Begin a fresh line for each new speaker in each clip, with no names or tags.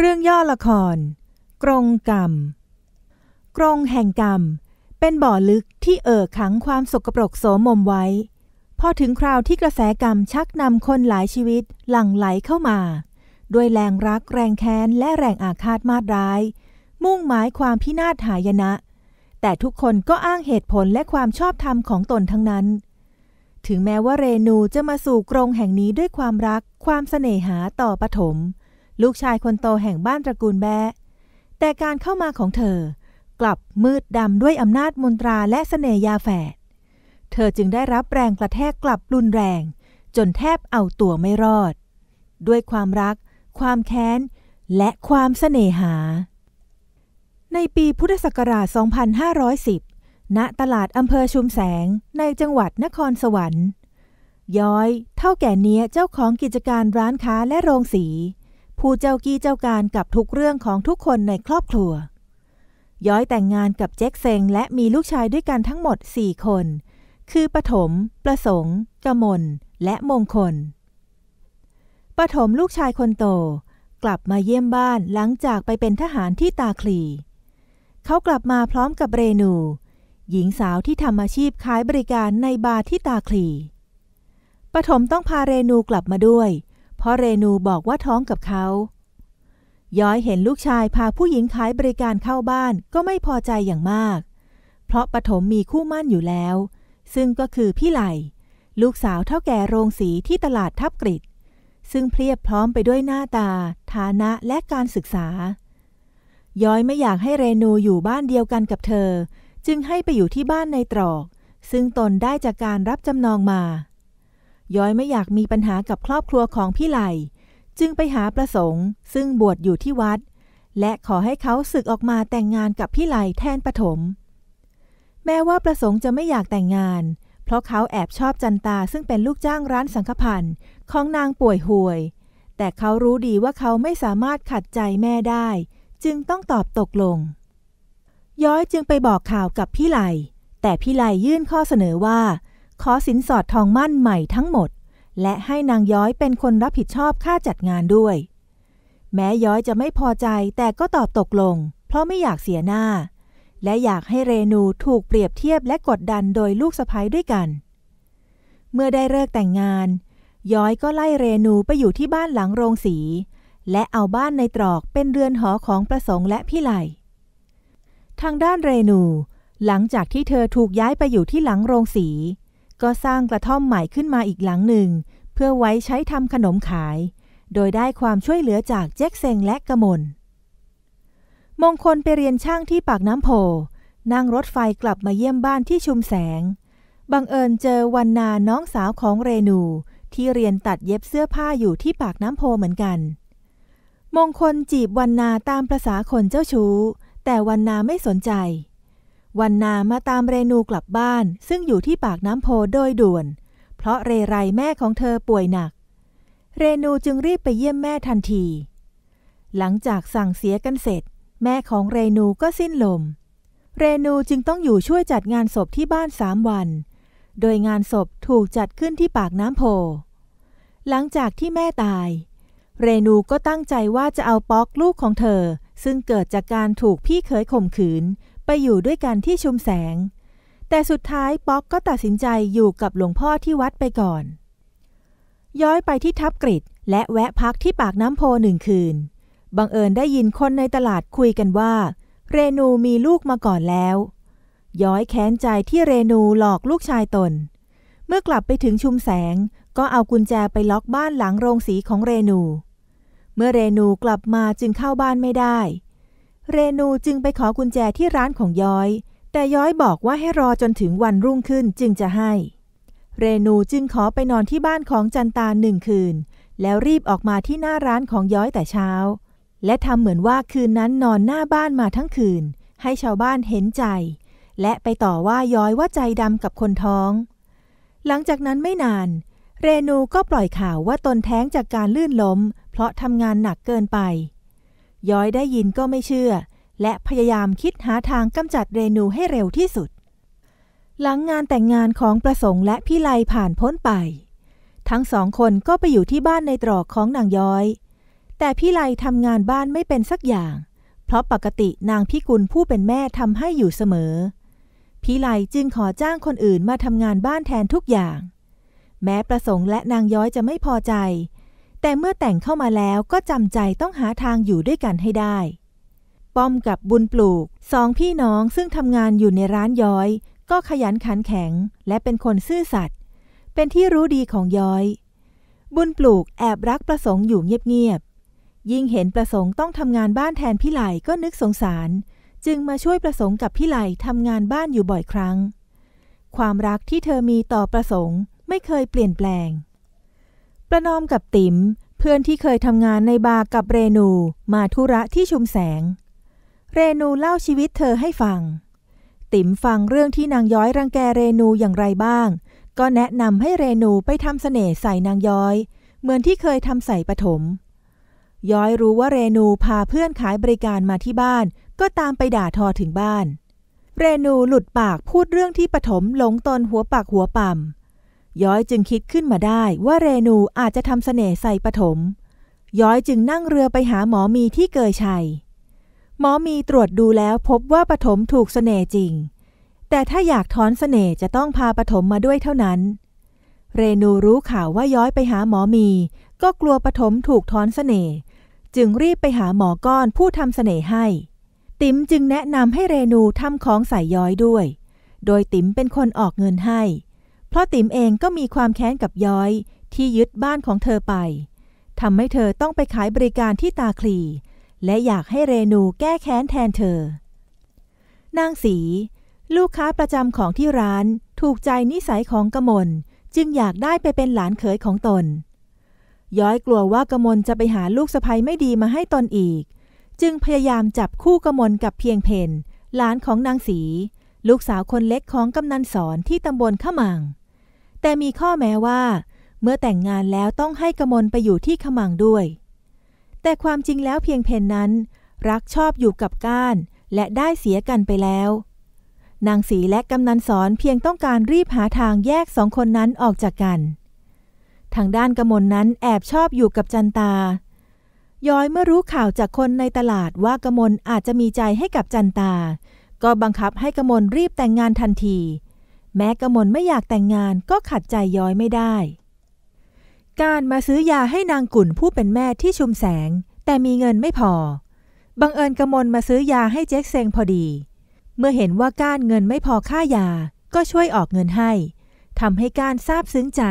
เรื่องย่อละคร กรงกรรมกรงแห่งกรรมเป็นบ่อลึกที่เอ่อขังความสกปรกโสมมไว้ พอถึงคราวที่กระแสกรรมชักนำคนหลายชีวิตหลั่งไหลเข้ามา ด้วยแรงรักแรงแค้นและแรงอาฆาตมาดร้าย มุ่งหมายความพินาศหายนะ แต่ทุกคนก็อ้างเหตุผลและความชอบธรรมของตนทั้งนั้น ถึงแม้ว่าเรนูจะมาสู่กรงแห่งนี้ด้วยความรักความเสน่หาต่อปฐมลูกชายคนโตแห่งบ้านตระกูลแบะแต่การเข้ามาของเธอ กลับมืดดำด้วยอำนาจมนตราและสเสน่ยาแฝด เธอจึงได้รับแรงกระแทกกลับรุนแรงจนแทบเอาตัวไม่รอด ด้วยความรัก ความแค้น และความสเสน่หา ในปีพุทธศักราช 2510 ณ ตลาดอำเภอชุมแสงในจังหวัดนครสวรรค์ ย้อยเท่าแก่เนี้ยเจ้าของกิจการร้านค้าและโรงสีผู้เจ้ากี้เจ้าการกับทุกเรื่องของทุกคนในครอบครัว ย้อยแต่งงานกับเจ็คเซงและมีลูกชายด้วยกันทั้งหมด 4 คน คือปฐมประสงค์กมลและมงคลปฐมลูกชายคนโตกลับมาเยี่ยมบ้านหลังจากไปเป็นทหารที่ตาคลี เขากลับมาพร้อมกับเรนู หญิงสาวที่ทำอาชีพขายบริการในบาร์ที่ตาคลีปฐมต้องพาเรนูกลับมาด้วยราะเรนูบอกว่าท้องกับเขา ย้อยเห็นลูกชายพาผู้หญิงขายบริการเข้าบ้านก็ไม่พอใจอย่างมาก เพราะปฐมมีคู่มั่นอยู่แล้ว ซึ่งก็คือพี่ไหล ลูกสาวเท่าแก่โรงสีที่ตลาดทับกริดซึ่งเพียบพร้อมไปด้วยหน้าตา ฐานะและการศึกษา ย้อยไม่อยากให้เรนูอยู่บ้านเดียวกันกับเธอ จึงให้ไปอยู่ที่บ้านในตรอก ซึ่งตนได้จากการรับจำนองมาย้อยไม่อยากมีปัญหากับครอบครัวของพี่ไหล จึงไปหาประสงค์ ซึ่งบวชอยู่ที่วัด และขอให้เขาศึกออกมาแต่งงานกับพี่ไหลแทนปฐมแม้ว่าประสงค์จะไม่อยากแต่งงาน เพราะเขาแอบชอบจันตาซึ่งเป็นลูกจ้างร้านสังฆพันธ์ของนางป่วยห่วย แต่เขารู้ดีว่าเขาไม่สามารถขัดใจแม่ได้ จึงต้องตอบตกลง ย้อยจึงไปบอกข่าวกับพี่ไหลแต่พี่ไหลยื่นข้อเสนอว่าขอสินสอดทองมั่นใหม่ทั้งหมด และให้นางย้อยเป็นคนรับผิดชอบค่าจัดงานด้วย แม้ย้อยจะไม่พอใจแต่ก็ตอบตกลง เพราะไม่อยากเสียหน้า และอยากให้เรนูถูกเปรียบเทียบและกดดันโดยลูกสะพ้ยด้วยกัน เมื่อได้เลิกแต่งงาน ย้อยก็ไล่เรนูไปอยู่ที่บ้านหลังโรงสี และเอาบ้านในตรอกเป็นเรือนหอของประสงค์และพี่ไหลทางด้านเรนู หลังจากที่เธอถูกย้ายไปอยู่ที่หลังโรงสีก็สร้างกระท่อมใหม่ขึ้นมาอีกหลังหนึ่ง เพื่อไว้ใช้ทำขนมขาย โดยได้ความช่วยเหลือจากแจ็คเซงและกระมลมงคลไปเรียนช่างที่ปากน้ำโพนั่งรถไฟกลับมาเยี่ยมบ้านที่ชุมแสง บังเอิญเจอวันนาน้องสาวของเรนูที่เรียนตัดเย็บเสื้อผ้าอยู่ที่ปากน้ำโพเหมือนกัน มงคลจีบวันนาตามประษาคนเจ้าชู้ แต่วันนาไม่สนใจวันนามาตามเรนูกลับบ้านซึ่งอยู่ที่ปากน้ำโพโดยด่วน เพราะเรไรแม่ของเธอป่วยหนัก เรนูจึงรีบไปเยี่ยมแม่ทันที หลังจากสั่งเสียกันเสร็จ แม่ของเรนูก็สิ้นลม เรนูจึงต้องอยู่ช่วยจัดงานศพที่บ้านสามวัน โดยงานศพถูกจัดขึ้นที่ปากน้ำโพ หลังจากที่แม่ตาย เรนูก็ตั้งใจว่าจะเอาป๊อกลูกของเธอ ซึ่งเกิดจากการถูกพี่เคยข่มขืนไปอยู่ด้วยกันที่ชุมแสง แต่สุดท้ายป๊อกก็ตัดสินใจอยู่กับหลวงพ่อที่วัดไปก่อน ย้อยไปที่ทับกริดและแวะพักที่ปากน้ำโพหนึ่งคืน บังเอิญได้ยินคนในตลาดคุยกันว่า เรนูมีลูกมาก่อนแล้ว ย้อยแค้นใจที่เรนูหลอกลูกชายตน เมื่อกลับไปถึงชุมแสง ก็เอากุญแจไปล็อกบ้านหลังโรงสีของเรนู เมื่อเรนูกลับมาจึงเข้าบ้านไม่ได้เรนูจึงไปขอกุญแจที่ร้านของย้อย แต่ย้อยบอกว่าให้รอจนถึงวันรุ่งขึ้นจึงจะให้ เรนูจึงขอไปนอนที่บ้านของจันตาหนึ่งคืน แล้วรีบออกมาที่หน้าร้านของย้อยแต่เช้า และทำเหมือนว่าคืนนั้นนอนหน้าบ้านมาทั้งคืน ให้ชาวบ้านเห็นใจ และไปต่อว่าย้อยว่าใจดำกับคนท้อง หลังจากนั้นไม่นาน เรนูก็ปล่อยข่าวว่าตนแท้งจากการลื่นล้ม เพราะทำงานหนักเกินไปย้อยได้ยินก็ไม่เชื่อ และพยายามคิดหาทางกำจัดเรนูให้เร็วที่สุด หลังงานแต่งงานของประสงค์และพี่ไลผ่านพ้นไป ทั้งสองคนก็ไปอยู่ที่บ้านในตรอกของนางย้อย แต่พี่ไลทำงานบ้านไม่เป็นสักอย่าง เพราะปกตินางพิกุลผู้เป็นแม่ทำให้อยู่เสมอพี่ไลจึงขอจ้างคนอื่นมาทำงานบ้านแทนทุกอย่าง แม้ประสงค์และนางย้อยจะไม่พอใจแต่เมื่อแต่งเข้ามาแล้วก็จำใจต้องหาทางอยู่ด้วยกันให้ได้ ป้อมกับบุญปลูกสองพี่น้องซึ่งทำงานอยู่ในร้านย้อย ก็ขยันขันแข็ง และเป็นคนซื่อสัตย์เป็นที่รู้ดีของย้อย บุญปลูกแอบรักประสงค์อยู่เงียบๆยิ่งเห็นประสงค์ต้องทำงานบ้านแทนพี่ไหลก็นึกสงสาร จึงมาช่วยประสงค์กับพี่ไหลทำงานบ้านอยู่บ่อยครั้ง ความรักที่เธอมีต่อประสงค์ ไม่เคยเปลี่ยนแปลงประนอมกับติ๋มเพื่อนที่เคยทำงานในบาร์กับเรนู มาธุระที่ชุมแสง เรนูเล่าชีวิตเธอให้ฟัง ติ๋มฟังเรื่องที่นางย้อยรังแกเรนูอย่างไรบ้าง ก็แนะนำให้เรนูไปทำเสน่ห์ใส่นางย้อย เหมือนที่เคยทำใส่ปฐมย้อยรู้ว่าเรนูพาเพื่อนขายบริการมาที่บ้าน ก็ตามไปด่าทอถึงบ้าน เรนูหลุดปากพูดเรื่องที่ปฐมหลงตนหัวปากหัวปั่มย้อยจึงคิดขึ้นมาได้ว่าเรนูอาจจะทำเสน่ห์ใส่ปฐมย้อยจึงนั่งเรือไปหาหมอมีที่เกยชัยหมอมีตรวจดูแล้วพบว่าปฐมถูกเสน่ห์จริง แต่ถ้าอยากถอนเสน่ห์จะต้องพาปฐมมาด้วยเท่านั้น เรนูรู้ข่าวว่าย้อยไปหาหมอมี ก็กลัวปฐมถูกถอนเสน่ห์จึงรีบไปหาหมอก้อนผู้ทำเสน่ห์ให้ ติ๋มจึงแนะนำให้เรนูทำของใส่ย้อยด้วย โดยติ๋มเป็นคนออกเงินให้พ่อติ๋มเองก็มีความแค้นกับย้อย ที่ยึดบ้านของเธอไป ทำให้เธอต้องไปขายบริการที่ตาคลี และอยากให้เรนูแก้แค้นแทนเธอ นางสี ลูกค้าประจำของที่ร้านถูกใจนิสัยของกมลจึงอยากได้ไปเป็นหลานเขยของตน ย้อยกลัวว่ากมลจะไปหาลูกสะใภ้ไม่ดีมาให้ตนอีก จึงพยายามจับคู่กมลกับเพียงเพนหลานของนางสี ลูกสาวคนเล็กของกำนันสอนที่ตำบลขมังแต่มีข้อแม้ว่า เมื่อแต่งงานแล้วต้องให้กมลไปอยู่ที่ขมังด้วย แต่ความจริงแล้วเพียงเพนนั้นรักชอบอยู่กับก้านและได้เสียกันไปแล้วนางสีและกำนันสอนเพียงต้องการรีบหาทางแยกสองคนนั้นออกจากกัน ทางด้านกมลนนั้นแอบชอบอยู่กับจันตาย้อยเมื่อรู้ข่าวจากคนในตลาดว่ากมลอาจจะมีใจให้กับจันตาก็บังคับให้กมลรีบแต่งงานทันทีแม้กมลไม่อยากแต่งงานก็ขัดใจย้อยไม่ได้ การมาซื้อยาให้นางกุ่นผู้เป็นแม่ที่ชุมแสง แต่มีเงินไม่พอ บังเอิญกมลมาซื้อยาให้เจ๊กเซงพอดี เมื่อเห็นว่าก้านเงินไม่พอค่ายา ก็ช่วยออกเงินให้ ทำให้ก้านซาบซึ้งใจ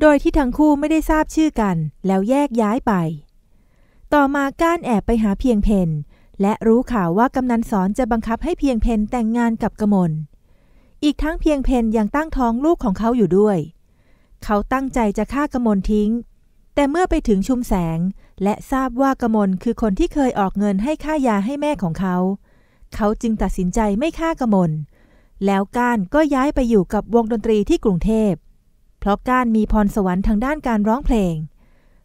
โดยที่ทั้งคู่ไม่ได้ทราบชื่อกัน แล้วแยกย้ายไป ต่อมาก้านแอบไปหาเพียงเพนและรู้ข่าวว่ากำนันสอนจะบังคับให้เพียงเพนแต่งงานกับกมลอีกทั้งเพียงเพนยังตั้งท้องลูกของเขาอยู่ด้วย เขาตั้งใจจะฆ่ากมลทิ้ง แต่เมื่อไปถึงชุมแสงและทราบว่ากมลคือคนที่เคยออกเงินให้ค่ายาให้แม่ของเขา เขาจึงตัดสินใจไม่ฆ่ากมลแล้วก้านก็ย้ายไปอยู่กับวงดนตรีที่กรุงเทพ เพราะก้านมีพรสวรรค์ทางด้านการร้องเพลง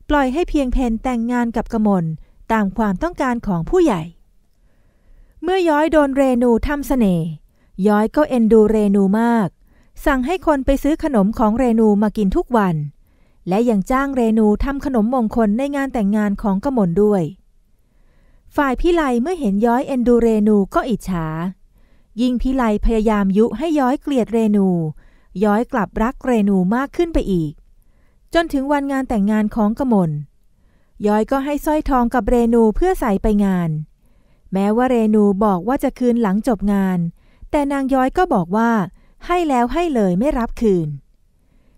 ปล่อยให้เพียงเพนแต่งงานกับกมลตามความต้องการของผู้ใหญ่ เมื่อย้อยโดนเรนูทำสเสน่ห์ย้อยก็เอ็นดูเรนูมาก สั่งให้คนไปซื้อขนมของเรนูมากินทุกวัน และยังจ้างเรนูทำขนมมงคลในงานแต่งงานของกมลด้วย ฝ่ายพิไลเมื่อเห็นย้อยเอ็นดูเรนูก็อิจฉา ยิ่งพิไลพยายามยุให้ย้อยเกลียดเรนู ย้อยกลับรักเรนูมากขึ้นไปอีก จนถึงวันงานแต่งงานของกมลย้อยก็ให้สร้อยทองกับเรนูเพื่อใส่ไปงาน แม้ว่าเรนูบอกว่าจะคืนหลังจบงานแต่นางย้อยก็บอกว่า ให้แล้วให้เลยไม่รับคืน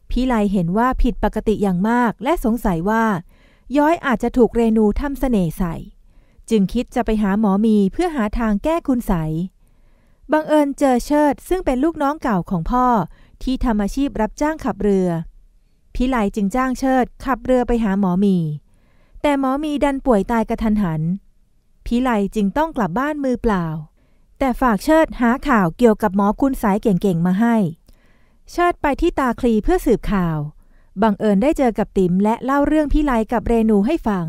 พ่ไลเห็นว่าผิดปกติอย่างมากและสงสัยว่า ย้อยอาจจะถูกเรนูทำเสน่ห์ใส่ จึงคิดจะไปหาหมอมีเพื่อหาทางแก้คุณใสบังเอิญเจอเชิด ซึ่งเป็นลูกน้องเก่าของพ่อที่ทำอาชีพรับจ้างขับเรือพ่ไลจึงจ้างเชิดขับเรือไปหาหมอมี แต่หมอมีดันป่วยตายกระทันหันพ่ไลจึงต้องกลับบ้านมือเปล่าแต่ฝากเชิดหาข่าวเกี่ยวกับหมอคุณสายเก่งๆมาให้เชิดไปที่ตาคลีเพื่อสืบข่าวบังเอิญได้เจอกับติ๋มและเล่าเรื่องพี่ไลกับเรนูให้ฟัง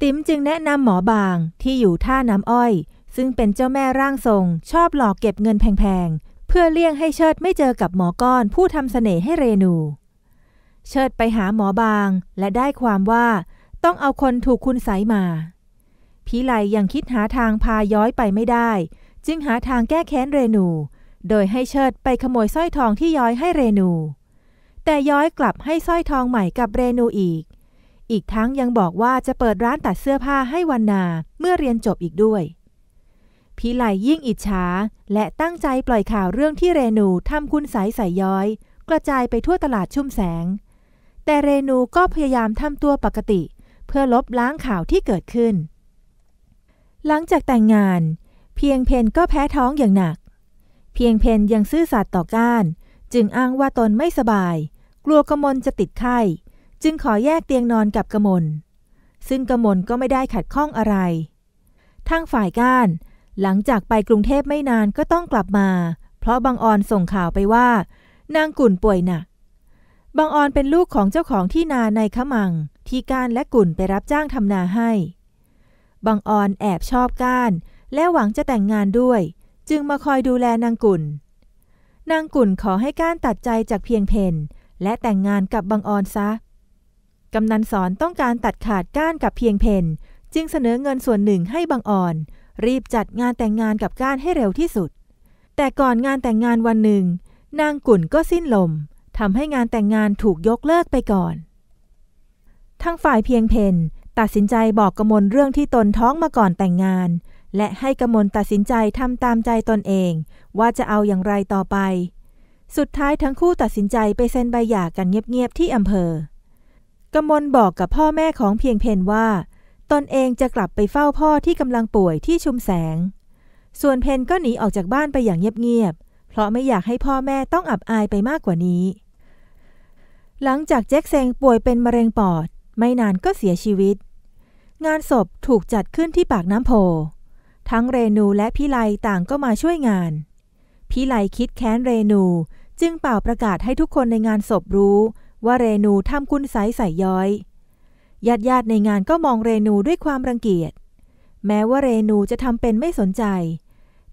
ติ๋มจึงแนะนำหมอบางที่อยู่ท่าน้ำอ้อย ซึ่งเป็นเจ้าแม่ร่างทรง ชอบหลอกเก็บเงินแพงๆ เพื่อเลี่ยงให้เชิดไม่เจอกับหมอก้อนผู้ทำเสน่ห์ให้เรนู เชิดไปหาหมอบาง และได้ความว่า ต้องเอาคนถูกคุณสายมาพี่ไลยังคิดหาทางพาย้อยไปไม่ได้จึงหาทางแก้แค้นเรนู โดยให้เชิดไปขโมยสร้อยทองที่ย้อยให้เรนู แต่ย้อยกลับให้สร้อยทองใหม่กับเรนูอีก อีกทั้งยังบอกว่าจะเปิดร้านตัดเสื้อผ้าให้วันนาเมื่อเรียนจบอีกด้วย พี่ไหลยิ่งอิจฉาและตั้งใจปล่อยข่าวเรื่องที่เรนูทำคุณสายใส่ย้อย กระจายไปทั่วตลาดชุ่มแสง แต่เรนูก็พยายามทำตัวปกติ เพื่อลบล้างข่าวที่เกิดขึ้น หลังจากแต่งงานเพียงเพนก็แพ้ท้องอย่างหนัก เพียงเพนยังซื่อสัตย์ต่อการจึงอ้างว่าตนไม่สบาย กลัวกมลจะติดไข้ จึงขอแยกเตียงนอนกับกมล ซึ่งกมลก็ไม่ได้ขัดข้องอะไรทางฝ่ายกาน หลังจากไปกรุงเทพไม่นานก็ต้องกลับมา เพราะบางออนส่งข่าวไปว่า นางกุ่นป่วยหนักบางออนเป็นลูกของเจ้าของที่นาในขมัง ที่กานและกุ่นไปรับจ้างทำนาให้บางออนแอบชอบกานและหวังจะแต่งงานด้วย จึงมาคอยดูแลนางกุลนางกุนขอให้ก้านตัดใจจากเพียงเพนและแต่งงานกับบังออนซะ กำนันสอนต้องการตัดขาดก้านกับเพียงเพนจึงเสนอเงินส่วนหนึ่งให้บังออนรีบจัดงานแต่งงานกับก้านให้เร็วที่สุด แต่ก่อนงานแต่งงานวันหนึ่ง นางกุนก็สิ้นลมทำให้งานแต่งงานถูกยกเลิกไปก่อน ทั้งฝ่ายเพียงเพนตัดสินใจบอกกมลเรื่องที่ตนท้องมาก่อนแต่งงานและให้กมลตัดสินใจทำตามใจตนเอง ว่าจะเอาอย่างไรต่อไป สุดท้ายทั้งคู่ตัดสินใจไปเซ็นใบหย่ากันเงียบ ๆ ที่อำเภอกมลบอกกับพ่อแม่ของเพียงเพนว่า ตนเองจะกลับไปเฝ้าพ่อที่กำลังป่วยที่ชุมแสง ส่วนเพนก็หนีออกจากบ้านไปอย่างเงียบ ๆ เพราะไม่อยากให้พ่อแม่ต้องอับอายไปมากกว่านี้ หลังจากแจ็คเซงป่วยเป็นมะเร็งปอด ไม่นานก็เสียชีวิต งานศพถูกจัดขึ้นที่ปากน้ำโพทั้งเรนูและพิไลต่างก็มาช่วยงาน พิไลคิดแค้นเรนูจึงเป่าประกาศให้ทุกคนในงานศพรู้ ว่าเรนูทำคุณไสใส่ย้อย ญาติญาติในงานก็มองเรนูด้วยความรังเกียจ แม้ว่าเรนูจะทำเป็นไม่สนใจ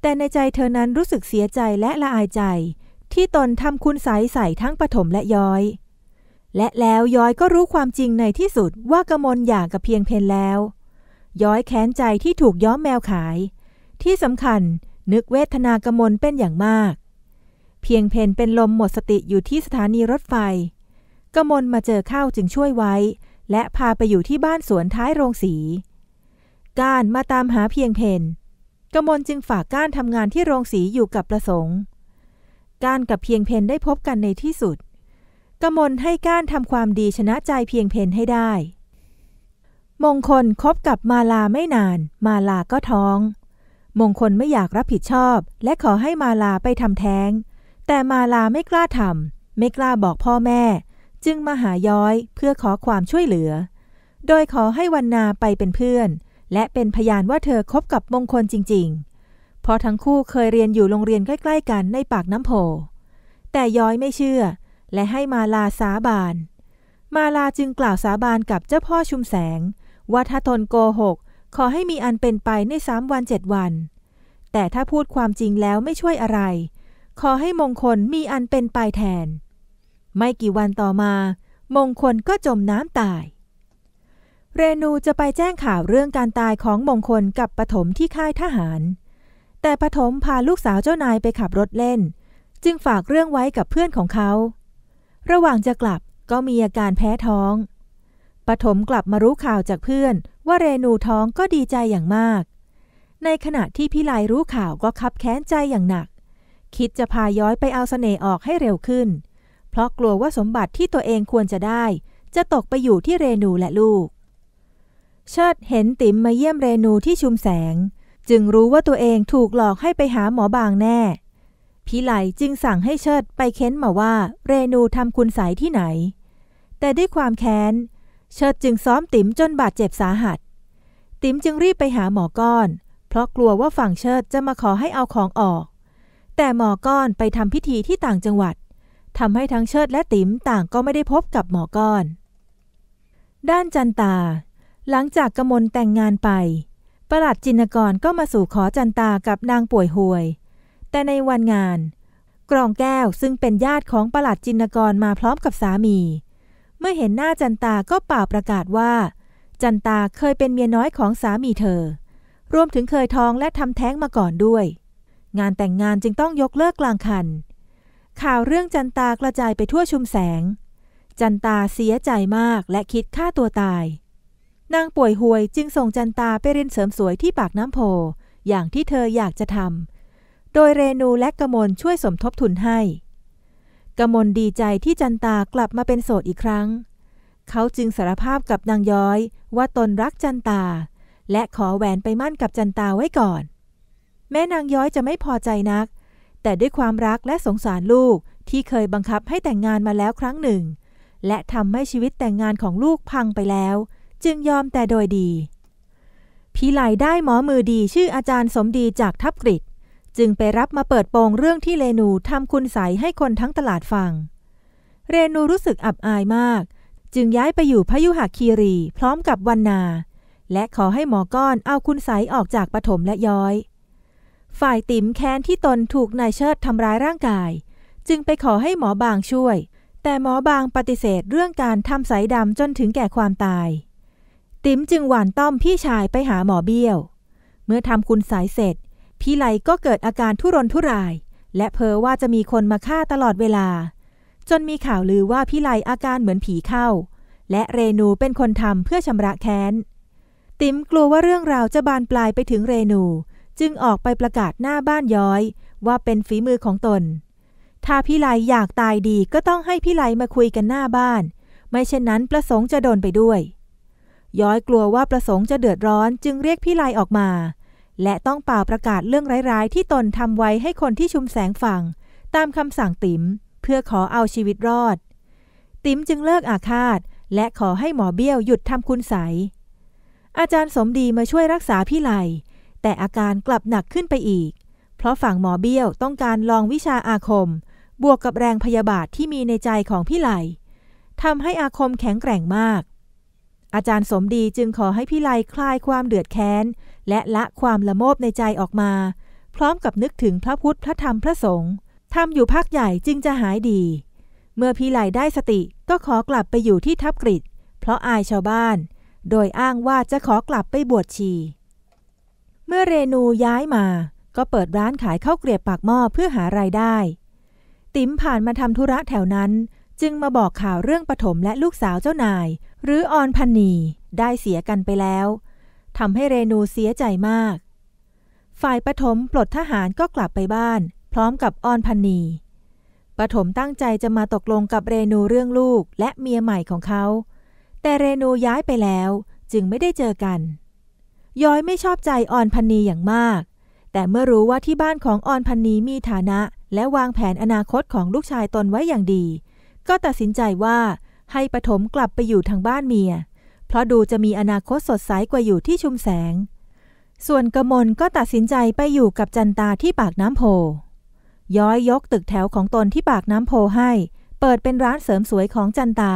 แต่ในใจเธอนั้นรู้สึกเสียใจและละอายใจ ที่ตนทำคุณไสใส่ทั้งปฐมและย้อย และแล้วย้อยก็รู้ความจริงในที่สุด ว่ากมลอยากกับเพียงเพนแล้วย้อยแค้นใจที่ถูกย้อมแมวขาย ที่สำคัญนึกเวทนากมลเป็นอย่างมาก เพียงเพนเป็นลมหมดสติ อยู่ที่สถานีรถไฟ กมลมาเจอเข้าจึงช่วยไว้ และพาไปอยู่ที่บ้านสวนท้ายโรงสีก้านมาตามหาเพียงเพนกมลจึงฝากก้านทำงานที่โรงสีอยู่กับประสงค์ก้านกับเพียงเพนได้พบกันในที่สุด กมลให้ก้านทำความดีชนะใจเพียงเพนให้ได้มงคลคบกับมาลาไม่นาน มาลาก็ท้องมงคลไม่อยากรับผิดชอบและขอให้มาลาไปทำแท้งแต่มาลาไม่กล้าทำไม่กล้าบอกพ่อแม่ จึงมาหาย้อยเพื่อขอความช่วยเหลือ โดยขอให้วันนาไปเป็นเพื่อน และเป็นพยานว่าเธอคบกับมงคลจริง ๆ เพราะทั้งคู่เคยเรียนอยู่โรงเรียนใกล้ ๆ กันในปากน้ำโพ แต่ย้อยไม่เชื่อและให้มาลาสาบานมาลาจึงกล่าวสาบานกับเจ้าพ่อชุมแสงว่าถ้าตนโกหก ขอให้มีอันเป็นไปในสามวันเจ็ดวัน แต่ถ้าพูดความจริงแล้วไม่ช่วยอะไร ขอให้มงคลมีอันเป็นไปแทน ไม่กี่วันต่อมา มงคลก็จมน้ำตาย เรนูจะไปแจ้งข่าวเรื่องการตายของมงคลกับปฐมที่ค่ายทหาร แต่ปฐมพาลูกสาวเจ้านายไปขับรถเล่น จึงฝากเรื่องไว้กับเพื่อนของเขา ระหว่างจะกลับก็มีอาการแพ้ท้องปฐมกลับมารู้ข่าวจากเพื่อนว่าเรนูท้องก็ดีใจอย่างมาก ในขณะที่พีไลรู้ข่าวก็คับแค้นใจอย่างหนัก คิดจะพาย้อยไปเอาสเสน่ห์ออกให้เร็วขึ้น เพราะกลัวว่าสมบัติที่ตัวเองควรจะได้ จะตกไปอยู่ที่เรนูและลูก เชิดเห็นติ๋มมาเยี่ยมเรนูที่ชุมแสง จึงรู้ว่าตัวเองถูกหลอกให้ไปหาหมอบางแน่พี่ไหลจึงสั่งให้เชิดไปเค้นมาว่า เรนูทำคุณใสที่ไหน แต่ด้วยความแค้นเชิดจึง ซ้อมติ๋มจนบาดเจ็บสาหัส ติ๋มจึงรีบไปหาหมอก้อน เพราะกลัวว่าฝั่งเชิดจะมาขอให้เอาของออก แต่หมอก้อน ไปทำพิธีที่ต่างจังหวัดทำให้ทั้งเชิดและติ๋มต่างก็ไม่ได้พบกับหมอก้อน ด้านจันตา หลังจากกมล แต่งงานไปประหลัดจินกรก็มาสู่ขอจันตากับนางป่วยห่วย แต่ในวันงาน กรองแก้วซึ่งเป็นญาติของประหลัดจินกรมาพร้อมกับสามีเมื่อเห็นหน้าจันตาก็เป่าประกาศว่า จันตาเคยเป็นเมียน้อยของสามีเธอ รวมถึงเคยท้องและทำแท้งมาก่อนด้วย งานแต่งงานจึงต้องยกเลิกกลางคัน ข่าวเรื่องจันตากระจายไปทั่วชุมแสง จันตาเสียใจมากและคิดฆ่าตัวตาย นางป่วยห่วยจึงส่งจันตาไปเรียนเสริมสวยที่ปากน้ำโพ อย่างที่เธออยากจะทำ โดยเรนูและกะมลช่วยสมทบทุนให้กมลดีใจที่จันตากลับมาเป็นโสดอีกครั้ง เขาจึงสารภาพกับนางย้อย ว่าตนรักจันตาและขอแหวนไปมั่นกับจันตาไว้ก่อน แม่นางย้อยจะไม่พอใจนัก แต่ด้วยความรักและสงสารลูกที่เคยบังคับให้แต่งงานมาแล้วครั้งหนึ่ง และทำให้ชีวิตแต่งงานของลูกพังไปแล้ว จึงยอมแต่โดยดีพี่ไหลได้หมอมือดีชื่ออาจารย์สมดีจากทับกริดจึงไปรับมาเปิดโปงเรื่องที่เรนูทำคุณใสให้คนทั้งตลาดฟัง เรนูรู้สึกอับอายมาก จึงย้ายไปอยู่พยุหคีรีพร้อมกับวันนา และขอให้หมอก้อนเอาคุณใสออกจากปฐมและย้อย ฝ่ายติ๋มแค้นที่ตนถูกนายเชิดทำร้ายร่างกาย จึงไปขอให้หมอบางช่วย แต่หมอบางปฏิเสธเรื่องการทำสายดำจนถึงแก่ความตาย ติ๋มจึงหวานต้อมพี่ชายไปหาหมอเบี้ยว เมื่อทำคุณสายเสร็จพี่ไลก็เกิดอาการทุรนทุราย และเพ้อว่าจะมีคนมาฆ่าตลอดเวลา จนมีข่าวลือว่าพี่ไลอาการเหมือนผีเข้า และเรนูเป็นคนทำเพื่อชำระแค้น ติ๋มกลัวว่าเรื่องราวจะบานปลายไปถึงเรนูจึงออกไปประกาศหน้าบ้านย้อย ว่าเป็นฝีมือของตน ถ้าพี่ไลอยากตายดีก็ต้องให้พี่ไลมาคุยกันหน้าบ้าน ไม่เช่นนั้นประสงค์จะโดนไปด้วย ย้อยกลัวว่าประสงค์จะเดือดร้อน จึงเรียกพี่ไลออกมาและต้องเป่าประกาศเรื่องร้าย ๆ ที่ตนทำไว้ให้คนที่ชุมแสงฟัง ตามคำสั่งติ๋มเพื่อขอเอาชีวิตรอด ติ๋มจึงเลิกอาฆาต และขอให้หมอเบี้ยวหยุดทำคุณใส อาจารย์สมดีมาช่วยรักษาพี่ไหล แต่อาการกลับหนักขึ้นไปอีก เพราะฝั่งหมอเบี้ยวต้องการลองวิชาอาคม บวกกับแรงพยาบาทที่มีในใจของพี่ไหลทำให้อาคมแข็งแกร่งมาก อาจารย์สมดีจึงขอให้พี่ไลคลายความเดือดแค้นและละความละโมบในใจออกมา พร้อมกับนึกถึงพระพุทธพระธรรมพระสงฆ์ทำอยู่พักใหญ่จึงจะหายดี เมื่อพี่ไหลได้สติก็ขอกลับไปอยู่ที่ทับกริดเพราะอายชาวบ้าน โดยอ้างว่าจะขอกลับไปบวชชีเมื่อเรนูย้ายมาก็เปิดร้านขายข้าวเกลียบปากหม้อเพื่อหารายได้ ติ๋มผ่านมาทำธุระแถวนั้น จึงมาบอกข่าวเรื่องปฐมและลูกสาวเจ้านาย หรือออนพันนีได้เสียกันไปแล้วทำให้เรนูเสียใจมาก ฝ่ายปฐมปลดทหารก็กลับไปบ้าน พร้อมกับอ้อนพันนีปฐมตั้งใจจะมาตกลงกับเรนูเรื่องลูกและเมียใหม่ของเขา แต่เรนูย้ายไปแล้วจึงไม่ได้เจอกัน ย้อยไม่ชอบใจออนพันนีอย่างมาก แต่เมื่อรู้ว่าที่บ้านของออนพันนีมีฐานะและวางแผนอนาคตของลูกชายตนไว้อย่างดี ก็ตัดสินใจว่าให้ปฐมกลับไปอยู่ทางบ้านเมียเพราะดูจะมีอนาคตสดใสกว่าอยู่ที่ชุมแสง ส่วนกมลก็ตัดสินใจไปอยู่กับจันตาที่ปากน้ำโพย้อยยกตึกแถวของตนที่ปากน้ำโพให้ เปิดเป็นร้านเสริมสวยของจันตา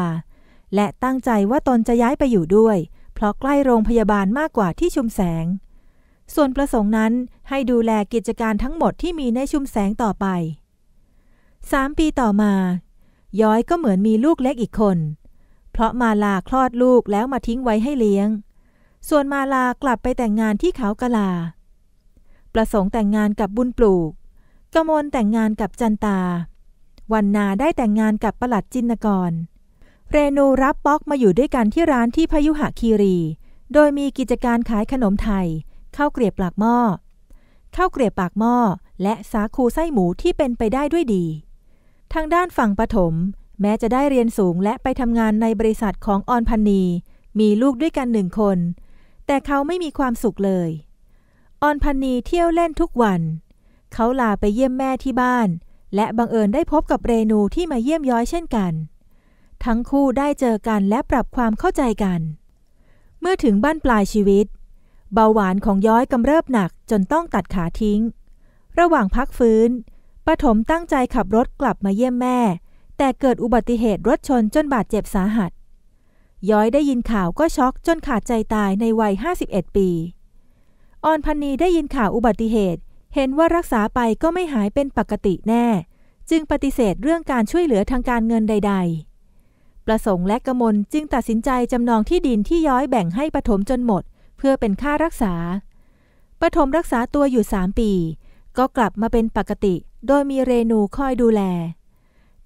และตั้งใจว่าตนจะย้ายไปอยู่ด้วย เพราะใกล้โรงพยาบาลมากกว่าที่ชุมแสง ส่วนประสงค์นั้นให้ดูแลกิจการทั้งหมดที่มีในชุมแสงต่อไปสามปีต่อมาย้อยก็เหมือนมีลูกเล็กอีกคนเพราะมาลาคลอดลูกแล้วมาทิ้งไว้ให้เลี้ยง ส่วนมาลากลับไปแต่งงานที่เขากะลา ประสงค์แต่งงานกับบุญปลูกกมลแต่งงานกับจันตา วันนาได้แต่งงานกับประหลัดจินกรเรนูรับป๊อกมาอยู่ด้วยกันที่ร้านที่พยุหะคีรี โดยมีกิจการขายขนมไทยข้าวเกลียบปากหม้อข้าวเกลียบปากหม้อ และสาคูไส้หมูที่เป็นไปได้ด้วยดี ทางด้านฝั่งปฐมแม้จะได้เรียนสูงและไปทำงานในบริษัทของออนพันนีมีลูกด้วยกันหนึ่งคน แต่เขาไม่มีความสุขเลย ออนพันนีเที่ยวเล่นทุกวัน เขาลาไปเยี่ยมแม่ที่บ้าน และบังเอิญได้พบกับเรนูที่มาเยี่ยมย้อยเช่นกัน ทั้งคู่ได้เจอกันและปรับความเข้าใจกัน เมื่อถึงบ้านปลายชีวิต เบาหวานของย้อยกำเริบหนักจนต้องตัดขาทิ้ง ระหว่างพักฟื้น ปฐมตั้งใจขับรถกลับมาเยี่ยมแม่แต่เกิดอุบัติเหตุรถชนจนบาดเจ็บสาหัส ย้อยได้ยินข่าวก็ช็อกจนขาดใจตายในวัย 51 ปีออนพันนีได้ยินข่าวอุบัติเหตุ เห็นว่ารักษาไปก็ไม่หายเป็นปกติแน่ จึงปฏิเสธเรื่องการช่วยเหลือทางการเงินใดๆ ประสงค์และกมลจึงตัดสินใจจำนองที่ดินที่ย้อยแบ่งให้ปฐมจนหมด เพื่อเป็นค่ารักษา ปฐมรักษาตัวอยู่ 3 ปี ก็กลับมาเป็นปกติ โดยมีเรนูคอยดูแล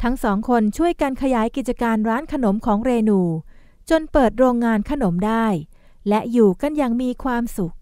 ทั้งสองคนช่วยกันขยายกิจการร้านขนมของเรนู จนเปิดโรงงานขนมได้ และอยู่กันอย่างมีความสุข